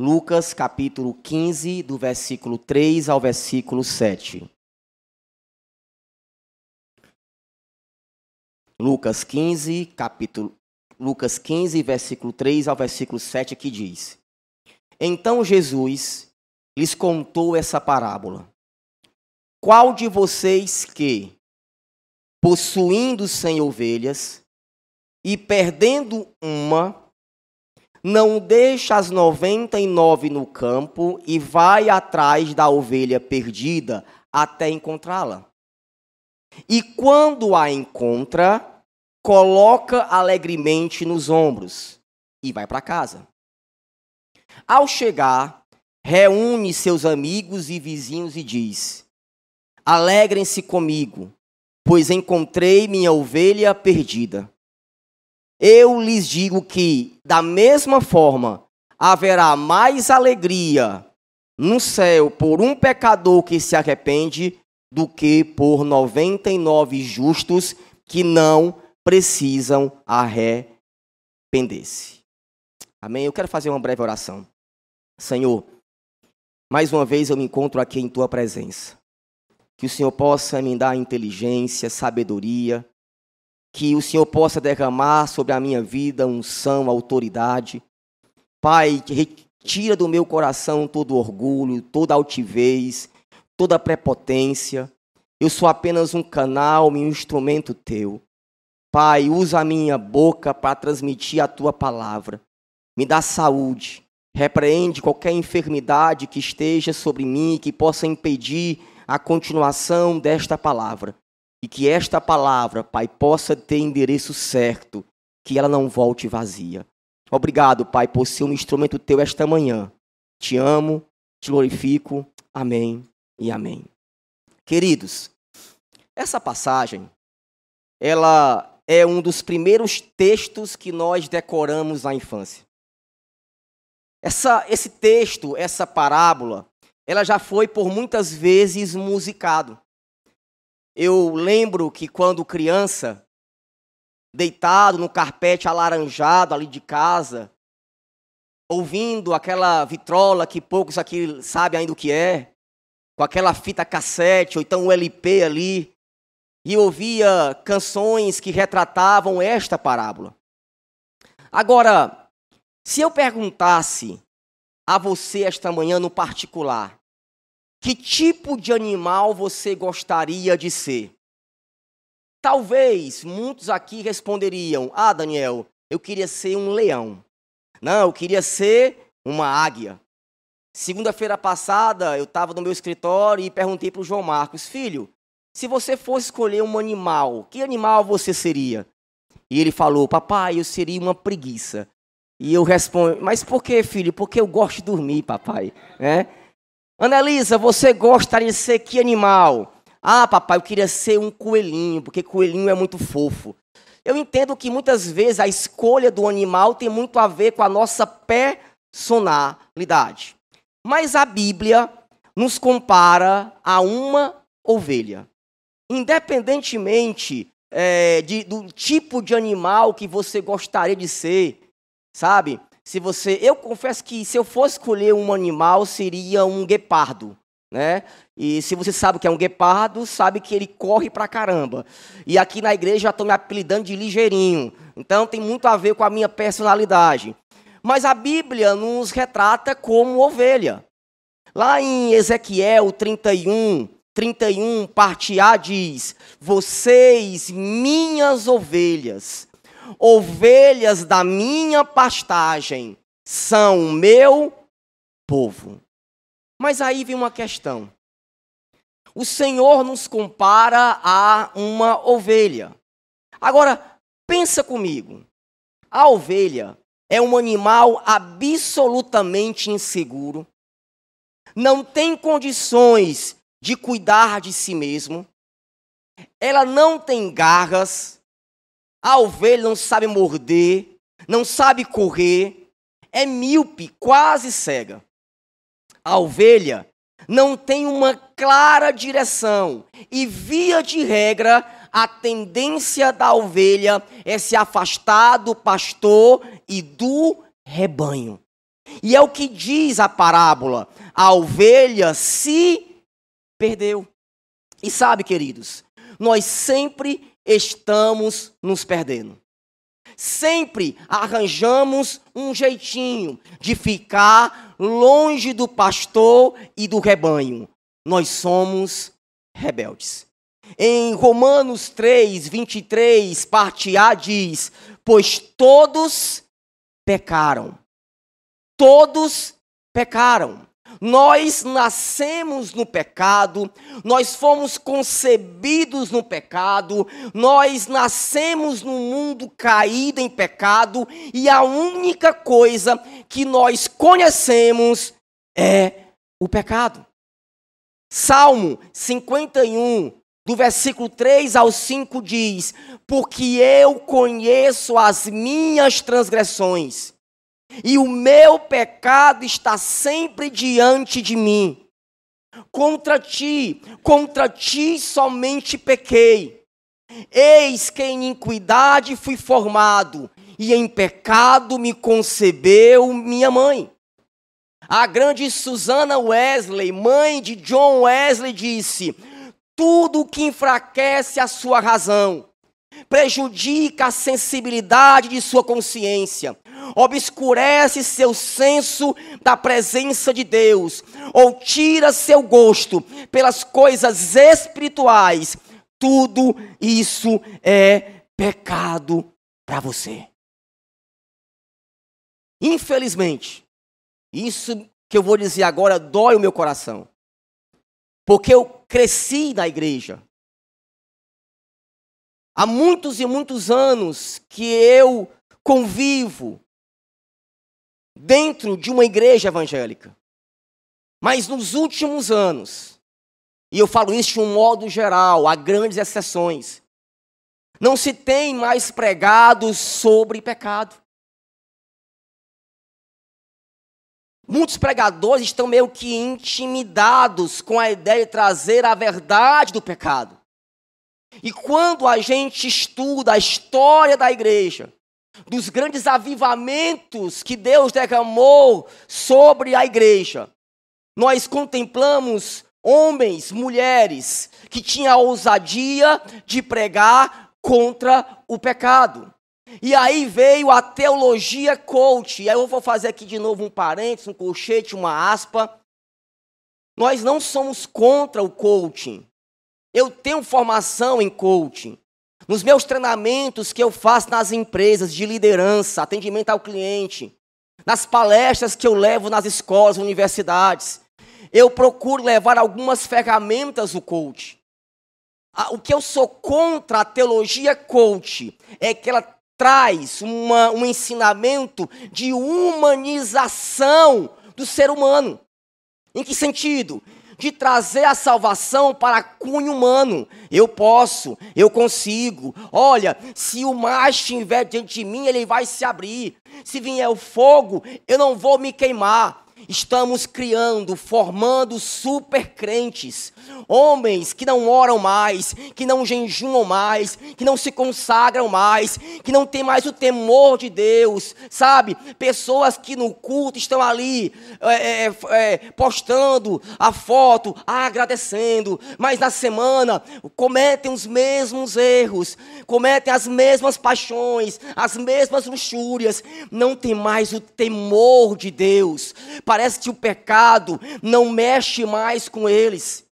Lucas capítulo 15, do versículo 3 ao versículo 7. Lucas 15, capítulo Lucas 15, versículo 3 ao versículo 7 que diz: Então Jesus lhes contou essa parábola: Qual de vocês que possuindo cem ovelhas e perdendo uma, não deixa as noventa e nove no campo e vai atrás da ovelha perdida até encontrá-la. E quando a encontra, coloca alegremente nos ombros e vai para casa. Ao chegar, reúne seus amigos e vizinhos e diz: Alegrem-se comigo, pois encontrei minha ovelha perdida. Eu lhes digo que, da mesma forma, haverá mais alegria no céu por um pecador que se arrepende do que por 99 justos que não precisam arrepender-se. Amém? Eu quero fazer uma breve oração. Senhor, mais uma vez eu me encontro aqui em tua presença. Que o Senhor possa me dar inteligência, sabedoria, que o Senhor possa derramar sobre a minha vida unção, autoridade. Pai, que retira do meu coração todo orgulho, toda altivez, toda prepotência. Eu sou apenas um canal, um instrumento teu. Pai, usa a minha boca para transmitir a tua palavra. Me dá saúde. Repreende qualquer enfermidade que esteja sobre mim que possa impedir a continuação desta palavra. E que esta palavra, Pai, possa ter endereço certo, que ela não volte vazia. Obrigado, Pai, por ser um instrumento teu esta manhã. Te amo, te glorifico. Amém e amém. Queridos, essa passagem ela é um dos primeiros textos que nós decoramos na infância. Essa, esse texto, essa parábola, ela já foi por muitas vezes musicado. Eu lembro que quando criança, deitado no carpete alaranjado ali de casa, ouvindo aquela vitrola que poucos aqui sabem ainda o que é, com aquela fita cassete ou então o LP ali, e ouvia canções que retratavam esta parábola. Agora, se eu perguntasse a você esta manhã no particular, que tipo de animal você gostaria de ser? Talvez muitos aqui responderiam: Ah, Daniel, eu queria ser um leão. Não, eu queria ser uma águia. Segunda-feira passada, eu estava no meu escritório e perguntei para o João Marcos: Filho, se você fosse escolher um animal, que animal você seria? E ele falou: Papai, eu seria uma preguiça. E eu respondo: Mas por que, filho? Porque eu gosto de dormir, papai. Né? Annalisa, você gostaria de ser que animal? Ah, papai, eu queria ser um coelhinho, porque coelhinho é muito fofo. Eu entendo que muitas vezes a escolha do animal tem muito a ver com a nossa personalidade. Mas a Bíblia nos compara a uma ovelha. Independentemente é, de, do tipo de animal que você gostaria de ser, sabe? se você, eu confesso que se eu fosse escolher um animal seria um guepardo, né? E se você sabe que é um guepardo, sabe que ele corre pra caramba. E aqui na igreja já estou me apelidando de ligeirinho. Então tem muito a ver com a minha personalidade. Mas a Bíblia nos retrata como ovelha. Lá em Ezequiel 31, 31, parte A diz: Vocês, minhas ovelhas, ovelhas da minha pastagem, são o meu povo. Mas aí vem uma questão. O Senhor nos compara a uma ovelha. Agora, pensa comigo. A ovelha é um animal absolutamente inseguro, não tem condições de cuidar de si mesmo, ela não tem garras, a ovelha não sabe morder, não sabe correr, é míope, quase cega. A ovelha não tem uma clara direção e, via de regra, a tendência da ovelha é se afastar do pastor e do rebanho. E é o que diz a parábola: a ovelha se perdeu. E sabe, queridos, nós sempre estamos nos perdendo. Sempre arranjamos um jeitinho de ficar longe do pastor e do rebanho. Nós somos rebeldes. Em Romanos 3, 23, parte A diz: Pois todos pecaram. Todos pecaram. Nós nascemos no pecado, nós fomos concebidos no pecado, nós nascemos no mundo caído em pecado e a única coisa que nós conhecemos é o pecado. Salmo 51, do versículo 3 ao 5 diz: Porque eu conheço as minhas transgressões e o meu pecado está sempre diante de mim. Contra ti, contra ti somente pequei. Eis que em iniquidade fui formado, e em pecado me concebeu minha mãe. A grande Susana Wesley, mãe de John Wesley, disse: Tudo que enfraquece a sua razão prejudica a sensibilidade de sua consciência obscurece seu senso da presença de Deus, ou tira seu gosto pelas coisas espirituais, tudo isso é pecado para você. Infelizmente, isso que eu vou dizer agora dói o meu coração. Porque eu cresci na igreja. Há muitos e muitos anos que eu convivo dentro de uma igreja evangélica. Mas nos últimos anos, e eu falo isso de um modo geral, há grandes exceções, não se tem mais pregado sobre pecado. Muitos pregadores estão meio que intimidados com a ideia de trazer a verdade do pecado. E quando a gente estuda a história da igreja, dos grandes avivamentos que Deus derramou sobre a igreja. Nós contemplamos homens, mulheres que tinham a ousadia de pregar contra o pecado. E aí veio a teologia coach. E aí eu vou fazer aqui de novo um parênteses, um colchete, uma aspa. Nós não somos contra o coaching. Eu tenho formação em coaching. Nos meus treinamentos que eu faço nas empresas de liderança, atendimento ao cliente, nas palestras que eu levo nas escolas, universidades, eu procuro levar algumas ferramentas do coach. O que eu sou contra a teologia coach é que ela traz uma, um ensinamento de humanização do ser humano. Em que sentido? de trazer a salvação para cunho humano. Eu posso, eu consigo. Olha, se o mar estiver diante de mim, ele vai se abrir. Se vier o fogo, eu não vou me queimar. Estamos criando, formando supercrentes, homens que não oram mais, que não jejuam mais, que não se consagram mais, que não têm mais o temor de Deus, sabe? Pessoas que no culto estão ali é, é, é, postando a foto, agradecendo, mas na semana cometem os mesmos erros, cometem as mesmas paixões, as mesmas luxúrias, não tem mais o temor de Deus. Parece que o pecado não mexe mais com eles.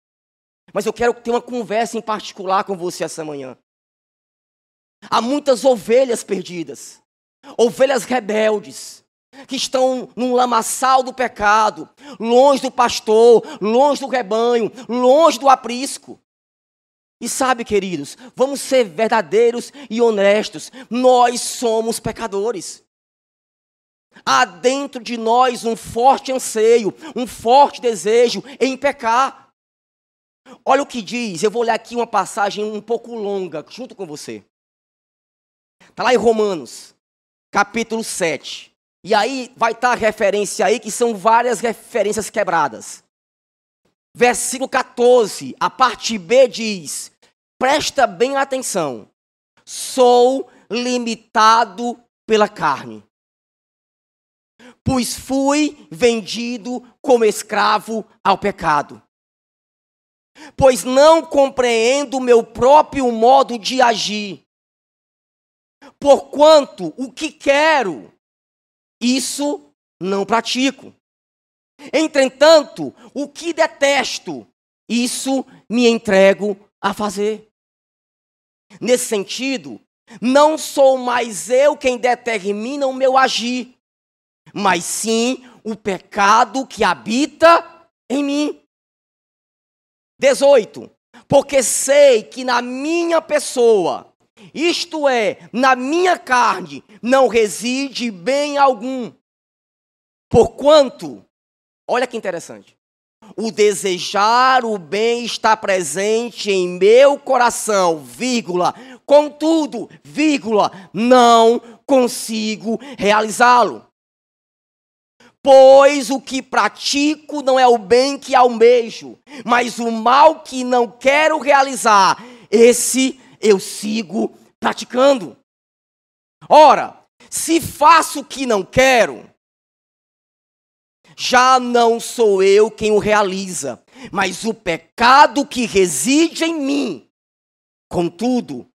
Mas eu quero ter uma conversa em particular com você essa manhã. Há muitas ovelhas perdidas, ovelhas rebeldes, que estão num lamaçal do pecado, longe do pastor, longe do rebanho, longe do aprisco. E sabe, queridos, vamos ser verdadeiros e honestos. Nós somos pecadores. Há dentro de nós um forte anseio, um forte desejo em pecar. Olha o que diz, eu vou ler aqui uma passagem um pouco longa, junto com você. Está lá em Romanos, capítulo 7. E aí vai estar tá a referência aí, que são várias referências quebradas. Versículo 14, a parte B diz: Presta bem atenção, sou limitado pela carne pois fui vendido como escravo ao pecado. Pois não compreendo meu próprio modo de agir. Porquanto o que quero, isso não pratico. Entretanto, o que detesto, isso me entrego a fazer. Nesse sentido, não sou mais eu quem determina o meu agir, mas sim o pecado que habita em mim. 18. Porque sei que na minha pessoa, isto é, na minha carne, não reside bem algum. Porquanto, olha que interessante, o desejar o bem está presente em meu coração, vírgula, contudo, vírgula, não consigo realizá-lo. Pois o que pratico não é o bem que almejo, mas o mal que não quero realizar, esse eu sigo praticando. Ora, se faço o que não quero, já não sou eu quem o realiza, mas o pecado que reside em mim. Contudo,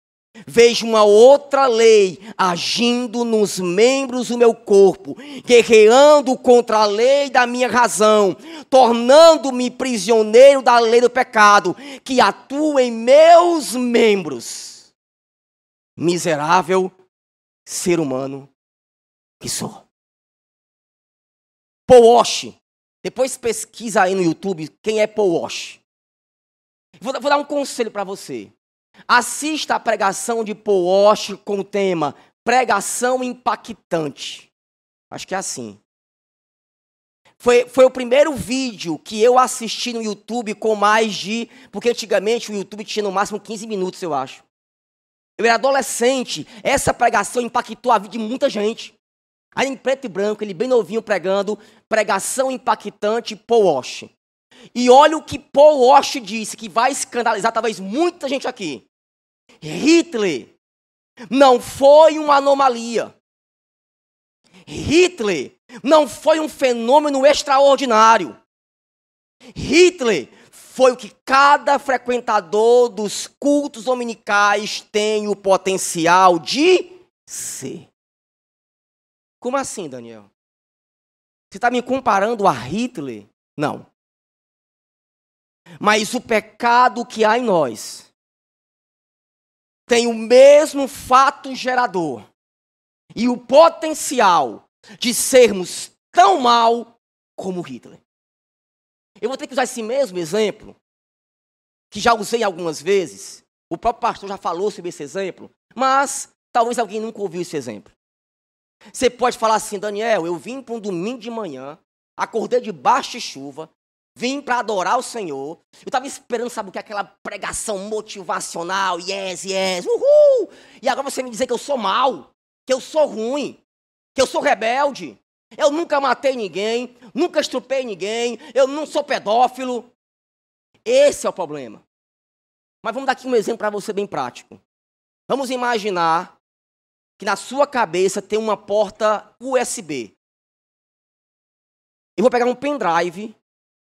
vejo uma outra lei agindo nos membros do meu corpo, guerreando contra a lei da minha razão, tornando-me prisioneiro da lei do pecado, que atua em meus membros. Miserável ser humano que sou. Paul Walsh, depois pesquisa aí no YouTube quem é Paul Walsh. Vou, vou dar um conselho para você. Assista a pregação de Paul Walsh com o tema Pregação Impactante. Acho que é assim. Foi, foi o primeiro vídeo que eu assisti no YouTube com mais de. Porque antigamente o YouTube tinha no máximo 15 minutos, eu acho. Eu era adolescente, essa pregação impactou a vida de muita gente. Aí em preto e branco, ele bem novinho pregando, pregação impactante, Paul Walsh. E olha o que Paul Walsh disse, que vai escandalizar talvez muita gente aqui. Hitler não foi uma anomalia. Hitler não foi um fenômeno extraordinário. Hitler foi o que cada frequentador dos cultos dominicais tem o potencial de ser. Como assim, Daniel? Você está me comparando a Hitler? Não. Mas o pecado que há em nós tem o mesmo fato gerador e o potencial de sermos tão mal como Hitler. Eu vou ter que usar esse mesmo exemplo, que já usei algumas vezes, o próprio pastor já falou sobre esse exemplo, mas talvez alguém nunca ouviu esse exemplo. Você pode falar assim, Daniel, eu vim para um domingo de manhã, acordei de baixa chuva, Vim para adorar o Senhor. Eu estava esperando, sabe o que? Aquela pregação motivacional, yes, yes, uhul! E agora você me dizer que eu sou mal, que eu sou ruim, que eu sou rebelde. Eu nunca matei ninguém, nunca estrupei ninguém, eu não sou pedófilo. Esse é o problema. Mas vamos dar aqui um exemplo para você bem prático. Vamos imaginar que na sua cabeça tem uma porta USB. Eu vou pegar um pendrive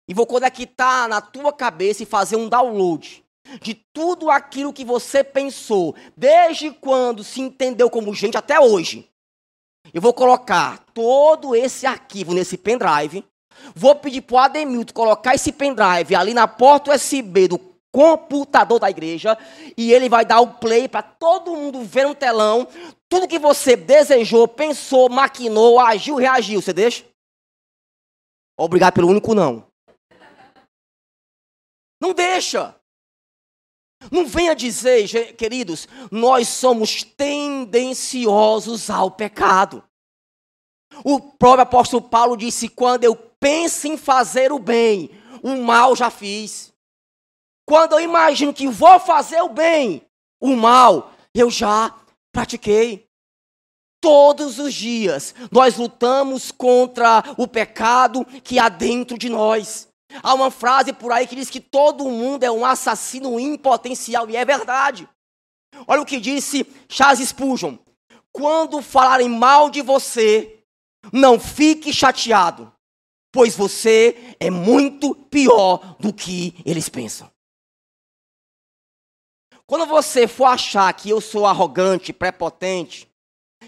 e vou conectar na tua cabeça e fazer um download de tudo aquilo que você pensou, desde quando se entendeu como gente até hoje. Eu vou colocar todo esse arquivo nesse pendrive. Vou pedir para o Ademilton colocar esse pendrive ali na porta USB do computador da igreja e ele vai dar o play para todo mundo ver um telão tudo que você desejou, pensou, maquinou, agiu, reagiu. Você deixa? Obrigado pelo único não. Não deixa. Não venha dizer, queridos, nós somos tendenciosos ao pecado. O próprio apóstolo Paulo disse: quando eu penso em fazer o bem, o mal já fiz. Quando eu imagino que vou fazer o bem, o mal eu já pratiquei. Todos os dias nós lutamos contra o pecado que há dentro de nós. Há uma frase por aí que diz que todo mundo é um assassino impotencial, e é verdade. Olha o que disse Charles Spurgeon. Quando falarem mal de você, não fique chateado, pois você é muito pior do que eles pensam. Quando você for achar que eu sou arrogante, prepotente,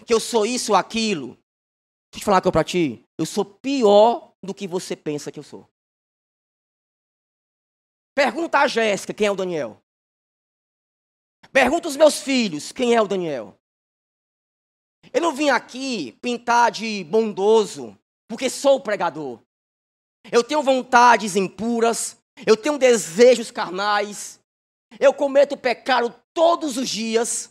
que eu sou isso ou aquilo, deixa eu te falar uma coisa para ti. Eu sou pior do que você pensa que eu sou. Pergunta a Jéssica quem é o Daniel. Pergunta os meus filhos quem é o Daniel. Eu não vim aqui pintar de bondoso, porque sou pregador. Eu tenho vontades impuras, eu tenho desejos carnais, eu cometo pecado todos os dias.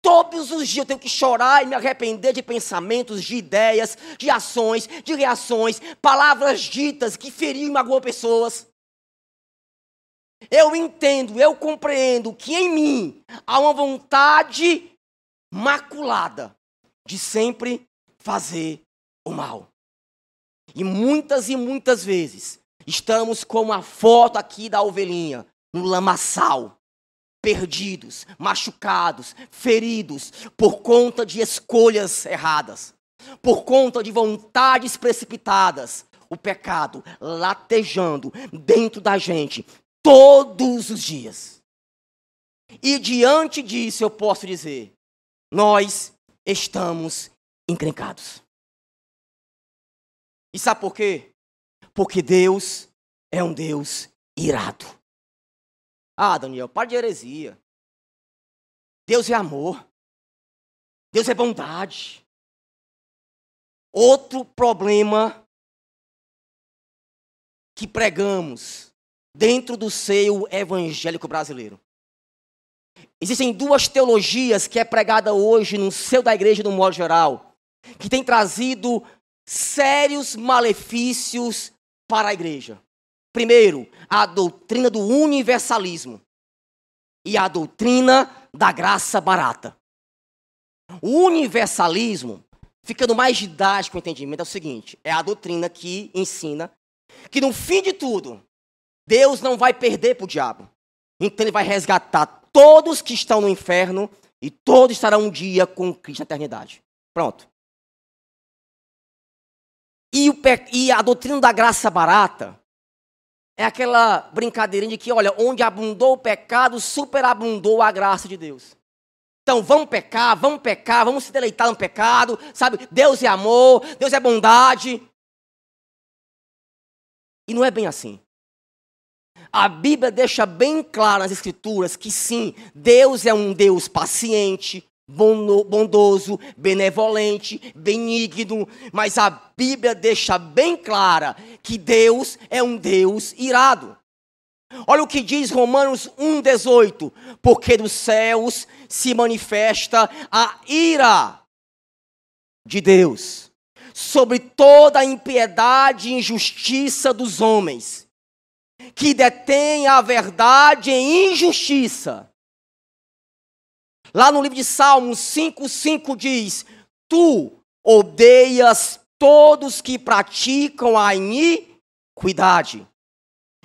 Todos os dias eu tenho que chorar e me arrepender de pensamentos, de ideias, de ações, de reações, palavras ditas que feriram e magoam pessoas. Eu entendo, eu compreendo que em mim há uma vontade maculada de sempre fazer o mal. E muitas e muitas vezes estamos como a foto aqui da ovelhinha, no lamaçal, perdidos, machucados, feridos, por conta de escolhas erradas, por conta de vontades precipitadas, o pecado latejando dentro da gente, Todos os dias. E diante disso eu posso dizer: nós estamos encrencados. E sabe por quê? Porque Deus é um Deus irado. Ah, Daniel, para de heresia. Deus é amor. Deus é bondade. Outro problema que pregamos dentro do seio evangélico brasileiro. Existem duas teologias que é pregada hoje no seio da igreja, no modo geral, que tem trazido sérios malefícios para a igreja. Primeiro, a doutrina do universalismo e a doutrina da graça barata. O universalismo, ficando mais didático o entendimento, é o seguinte: é a doutrina que ensina que no fim de tudo, Deus não vai perder para o diabo. Então ele vai resgatar todos que estão no inferno e todos estarão um dia com Cristo na eternidade. Pronto. E, o, e a doutrina da graça barata é aquela brincadeirinha de que, olha, onde abundou o pecado, superabundou a graça de Deus. Então vamos pecar, vamos pecar, vamos se deleitar no pecado, sabe? Deus é amor, Deus é bondade. E não é bem assim. A Bíblia deixa bem claro nas Escrituras que sim, Deus é um Deus paciente, bondoso, benevolente, benigno, mas a Bíblia deixa bem clara que Deus é um Deus irado. Olha o que diz Romanos 1,18: Porque dos céus se manifesta a ira de Deus sobre toda a impiedade e injustiça dos homens que detém a verdade em injustiça. Lá no livro de Salmos 5,5 diz: Tu odeias todos que praticam a iniquidade.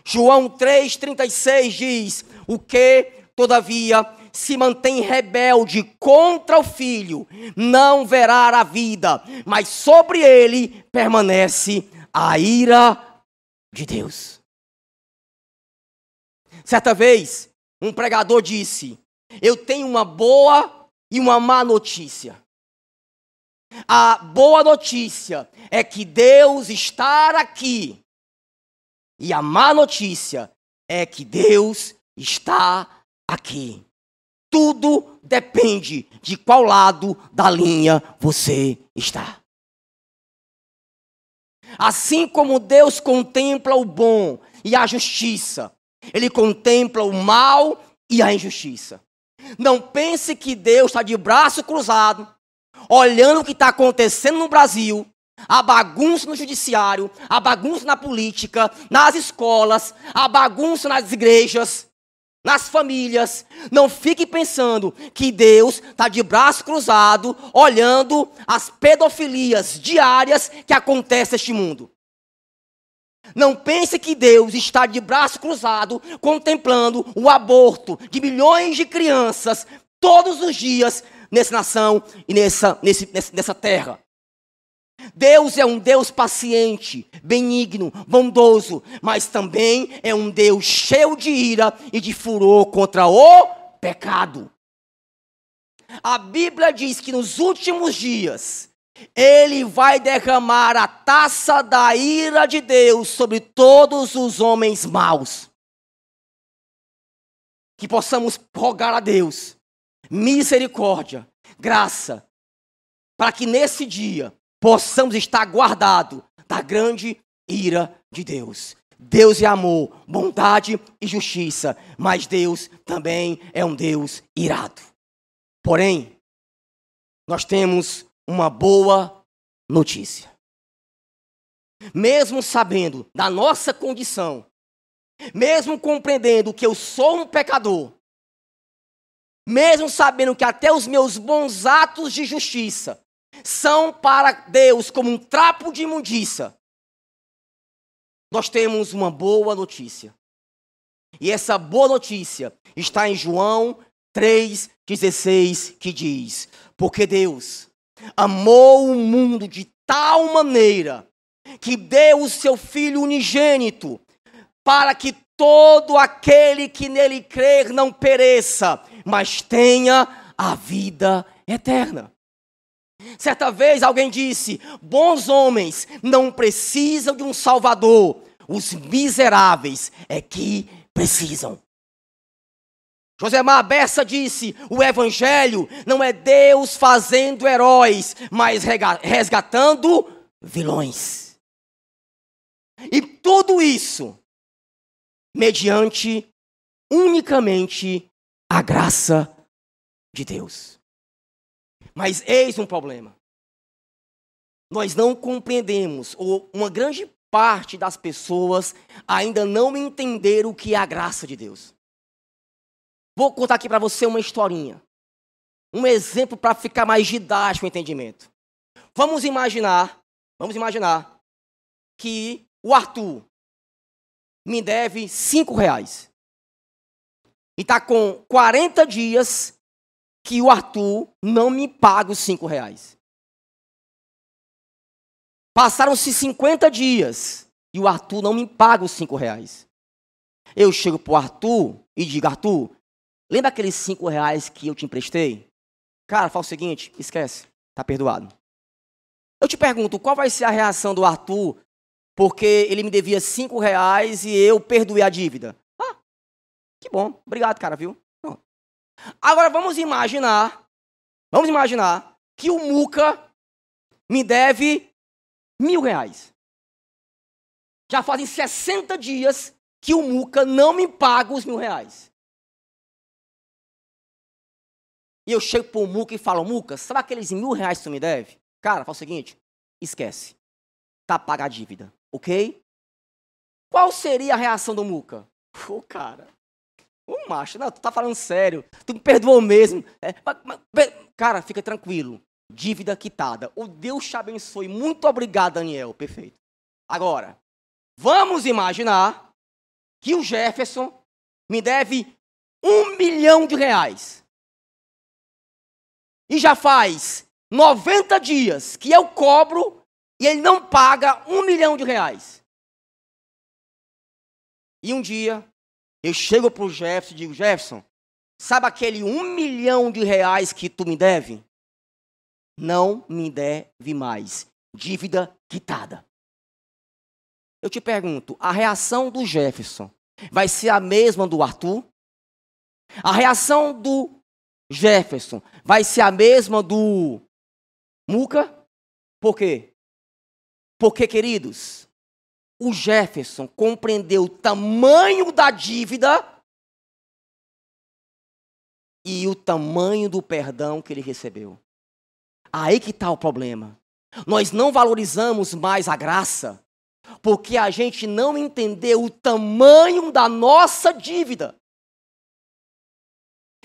João 3,36 diz: O que, todavia, se mantém rebelde contra o filho, não verá a vida, mas sobre ele permanece a ira de Deus. Certa vez, um pregador disse: Eu tenho uma boa e uma má notícia. A boa notícia é que Deus está aqui. E a má notícia é que Deus está aqui. Tudo depende de qual lado da linha você está. Assim como Deus contempla o bom e a justiça, ele contempla o mal e a injustiça. Não pense que Deus está de braço cruzado, olhando o que está acontecendo no Brasil, a bagunça no judiciário, a bagunça na política, nas escolas, a bagunça nas igrejas, nas famílias. Não fique pensando que Deus está de braço cruzado, olhando as pedofilias diárias que acontecem neste mundo. Não pense que Deus está de braço cruzado contemplando o aborto de milhões de crianças todos os dias nessa nação e nessa, nesse, nessa terra. Deus é um Deus paciente, benigno, bondoso, mas também é um Deus cheio de ira e de furor contra o pecado. A Bíblia diz que nos últimos dias ele vai derramar a taça da ira de Deus sobre todos os homens maus. Que possamos rogar a Deus misericórdia, graça, para que nesse dia possamos estar guardados da grande ira de Deus. Deus é amor, bondade e justiça, mas Deus também é um Deus irado. Porém, nós temos uma boa notícia. Mesmo sabendo da nossa condição, mesmo compreendendo que eu sou um pecador, mesmo sabendo que até os meus bons atos de justiça são para Deus como um trapo de imundícia, nós temos uma boa notícia. E essa boa notícia está em João 3,16, que diz: Porque Deus amou o mundo de tal maneira que deu o seu Filho unigênito, para que todo aquele que nele crer não pereça, mas tenha a vida eterna. Certa vez alguém disse: bons homens não precisam de um Salvador, os miseráveis é que precisam. Josemar Bessa disse: o evangelho não é Deus fazendo heróis, mas resgatando vilões. E tudo isso mediante unicamente a graça de Deus. Mas eis um problema. Nós não compreendemos, ou uma grande parte das pessoas ainda não entenderam o que é a graça de Deus. Vou contar aqui para você uma historinha. Um exemplo para ficar mais didático o entendimento. Vamos imaginar, vamos imaginar que o Arthur me deve cinco reais. E está com 40 dias que o Arthur não me paga os cinco reais. Passaram-se 50 dias e o Arthur não me paga os cinco reais. Eu chego para o Arthur e digo, Arthur, Lembra aqueles cinco reais que eu te emprestei? Cara, fala o seguinte, esquece, tá perdoado. Eu te pergunto, qual vai ser a reação do Arthur porque ele me devia cinco reais e eu perdoei a dívida? Ah, que bom, obrigado, cara, viu? Agora vamos imaginar, vamos imaginar que o Muca me deve mil reais. Já fazem 60 dias que o Muca não me paga os mil reais. E eu chego pro Muca e falo, Muca, sabe aqueles mil reais que tu me deve? Cara, fala o seguinte, esquece. Tá paga a dívida, ok? Qual seria a reação do Muca? Ô, cara, ô macho, não, tu tá falando sério. Tu me perdoou mesmo. É, mas, mas, cara, fica tranquilo. Dívida quitada. O Deus te abençoe. Muito obrigado, Daniel. Perfeito. Agora, vamos imaginar que o Jefferson me deve um milhão de reais e já faz 90 dias que eu cobro e ele não paga um milhão de reais. E um dia eu chego para o Jefferson e digo: Jefferson, sabe aquele um milhão de reais que tu me deve? Não me deve mais. Dívida quitada. Eu te pergunto: a reação do Jefferson vai ser a mesma do Arthur? A reação do Jefferson vai ser a mesma do Muca? Por quê? Porque, queridos, o Jefferson compreendeu o tamanho da dívida e o tamanho do perdão que ele recebeu. Aí que está o problema. Nós não valorizamos mais a graça porque a gente não entendeu o tamanho da nossa dívida.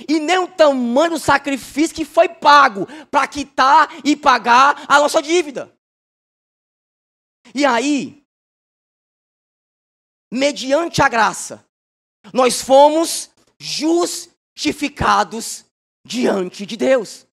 E nem o tamanho do sacrifício que foi pago para quitar e pagar a nossa dívida. E aí, mediante a graça, nós fomos justificados diante de Deus.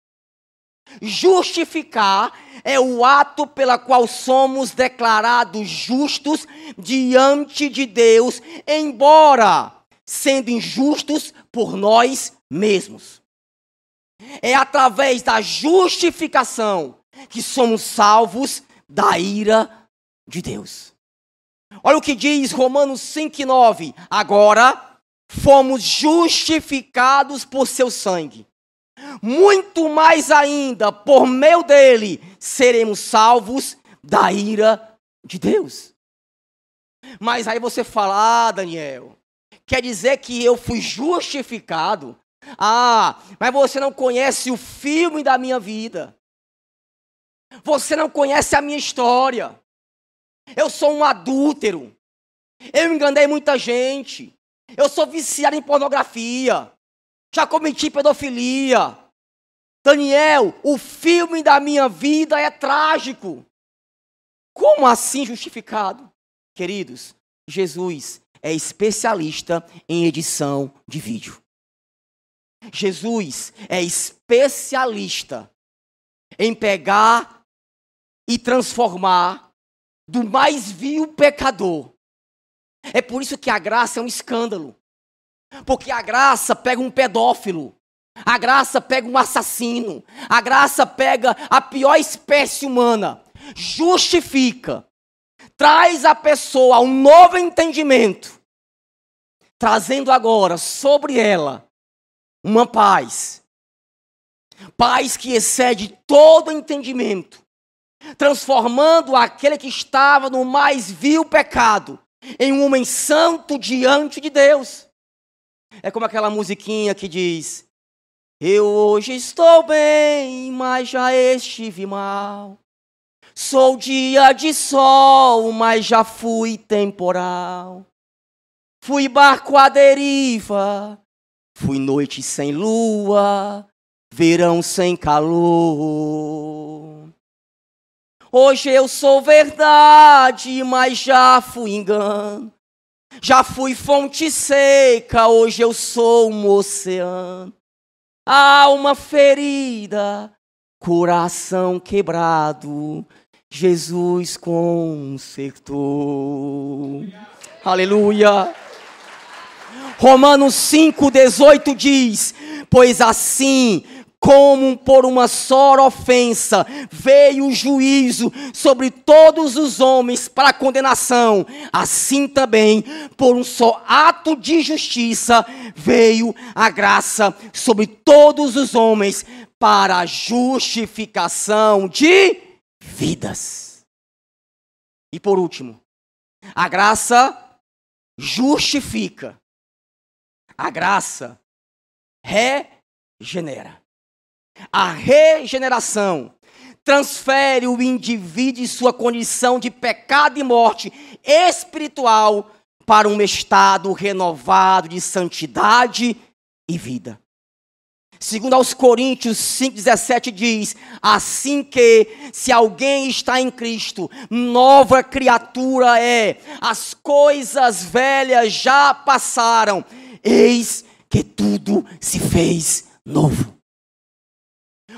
Justificar é o ato pela qual somos declarados justos diante de Deus, embora sendo injustos por nós mesmos. É através da justificação que somos salvos da ira de Deus. Olha o que diz Romanos 5,9. Agora fomos justificados por seu sangue. Muito mais ainda, por meio dele, seremos salvos da ira de Deus. Mas aí você fala, ah, Daniel, quer dizer que eu fui justificado ah, mas você não conhece o filme da minha vida. Você não conhece a minha história. Eu sou um adúltero. Eu enganei muita gente. Eu sou viciado em pornografia. Já cometi pedofilia. Daniel, o filme da minha vida é trágico. Como assim justificado? Queridos, Jesus é especialista em edição de vídeo. Jesus é especialista em pegar e transformar do mais vil pecador. É por isso que a graça é um escândalo. Porque a graça pega um pedófilo, a graça pega um assassino, a graça pega a pior espécie humana, justifica, traz a pessoa a um novo entendimento, trazendo agora sobre ela uma paz. Paz que excede todo entendimento, transformando aquele que estava no mais vil pecado em um homem santo diante de Deus. É como aquela musiquinha que diz: Eu hoje estou bem, mas já estive mal. Sou dia de sol, mas já fui temporal. Fui barco à deriva, Fui noite sem lua, verão sem calor. Hoje eu sou verdade, mas já fui engano. Já fui fonte seca, hoje eu sou um oceano. Alma ferida, coração quebrado, Jesus consertou. Aleluia. Romanos 5,18 diz: Pois assim como por uma só ofensa veio o juízo sobre todos os homens para condenação, assim também por um só ato de justiça veio a graça sobre todos os homens para a justificação de vidas. E por último, a graça justifica a graça regenera. A regeneração transfere o indivíduo e sua condição de pecado e morte espiritual para um estado renovado de santidade e vida. Segundo aos Coríntios 5,17 diz, assim que se alguém está em Cristo, nova criatura é, as coisas velhas já passaram eis que tudo se fez novo.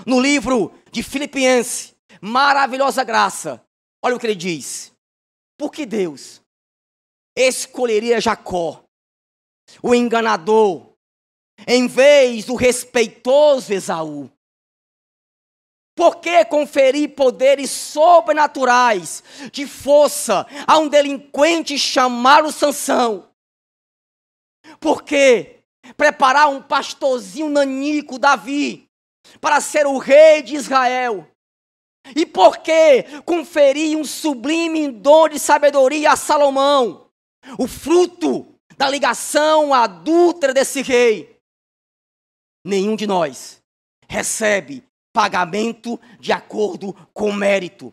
No livro de Filipenses, Maravilhosa Graça, olha o que ele diz. Por que Deus escolheria Jacó, o enganador, em vez do respeitoso Esaú? Por que conferir poderes sobrenaturais de força a um delinquente chamado Sansão? Porque preparar um pastorzinho nanico, Davi, para ser o rei de Israel. E por que conferir um sublime dom de sabedoria a Salomão, o fruto da ligação adulta desse rei? Nenhum de nós recebe pagamento de acordo com mérito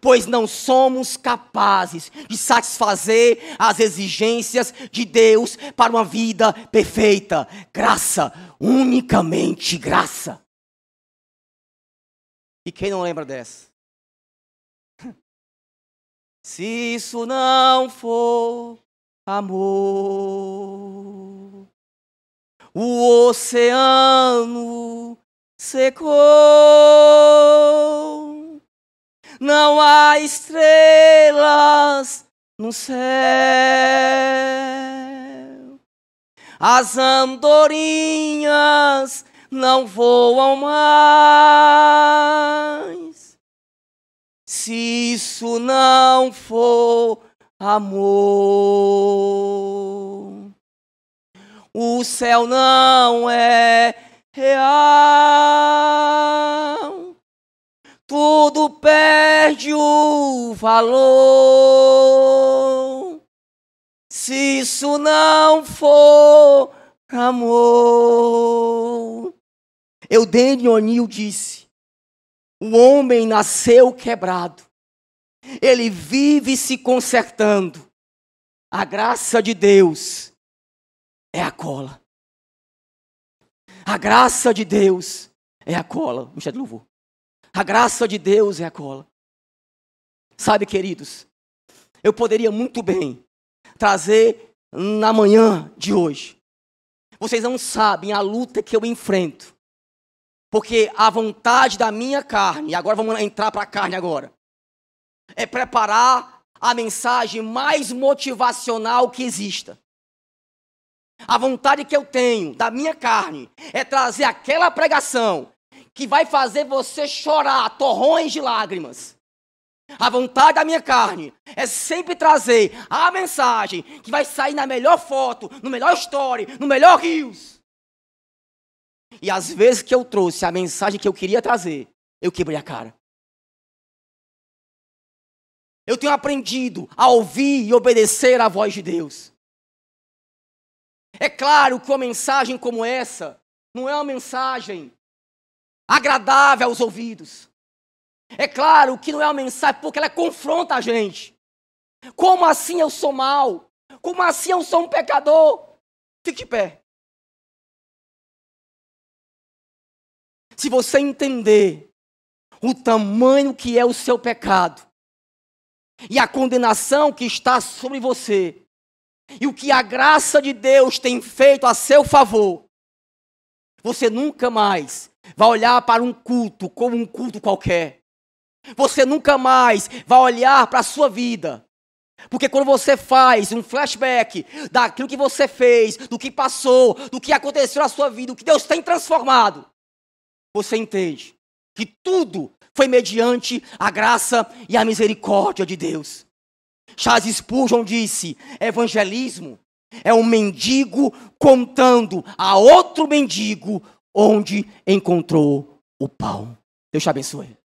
pois não somos capazes de satisfazer as exigências de Deus para uma vida perfeita. Graça, unicamente graça. E quem não lembra dessa? Se isso não for amor, o oceano secou não há estrelas no céu. As andorinhas não voam mais. Se isso não for amor, o céu não é real tudo perde o valor. Se isso não for amor. Eu Daniel disse: o homem nasceu quebrado, ele vive se consertando. A graça de Deus é a cola. A graça de Deus é a cola. Michel de Louvor. A graça de Deus é a cola. Sabe, queridos, eu poderia muito bem trazer na manhã de hoje. Vocês não sabem a luta que eu enfrento. Porque a vontade da minha carne, agora vamos entrar para a carne agora, é preparar a mensagem mais motivacional que exista. A vontade que eu tenho da minha carne é trazer aquela pregação que vai fazer você chorar torrões de lágrimas. A vontade da minha carne é sempre trazer a mensagem que vai sair na melhor foto, no melhor story, no melhor rios. E às vezes que eu trouxe a mensagem que eu queria trazer, eu quebrei a cara. Eu tenho aprendido a ouvir e obedecer à voz de Deus. É claro que uma mensagem como essa não é uma mensagem agradável aos ouvidos. É claro que não é uma mensagem porque ela confronta a gente. Como assim eu sou mal? Como assim eu sou um pecador? Fique de pé. Se você entender o tamanho que é o seu pecado e a condenação que está sobre você e o que a graça de Deus tem feito a seu favor, você nunca mais vai olhar para um culto como um culto qualquer. Você nunca mais vai olhar para a sua vida. Porque quando você faz um flashback daquilo que você fez, do que passou, do que aconteceu na sua vida, do que Deus tem transformado, você entende que tudo foi mediante a graça e a misericórdia de Deus. Charles Spurgeon disse: evangelismo é um mendigo contando a outro mendigo onde encontrou o pão. Deus te abençoe.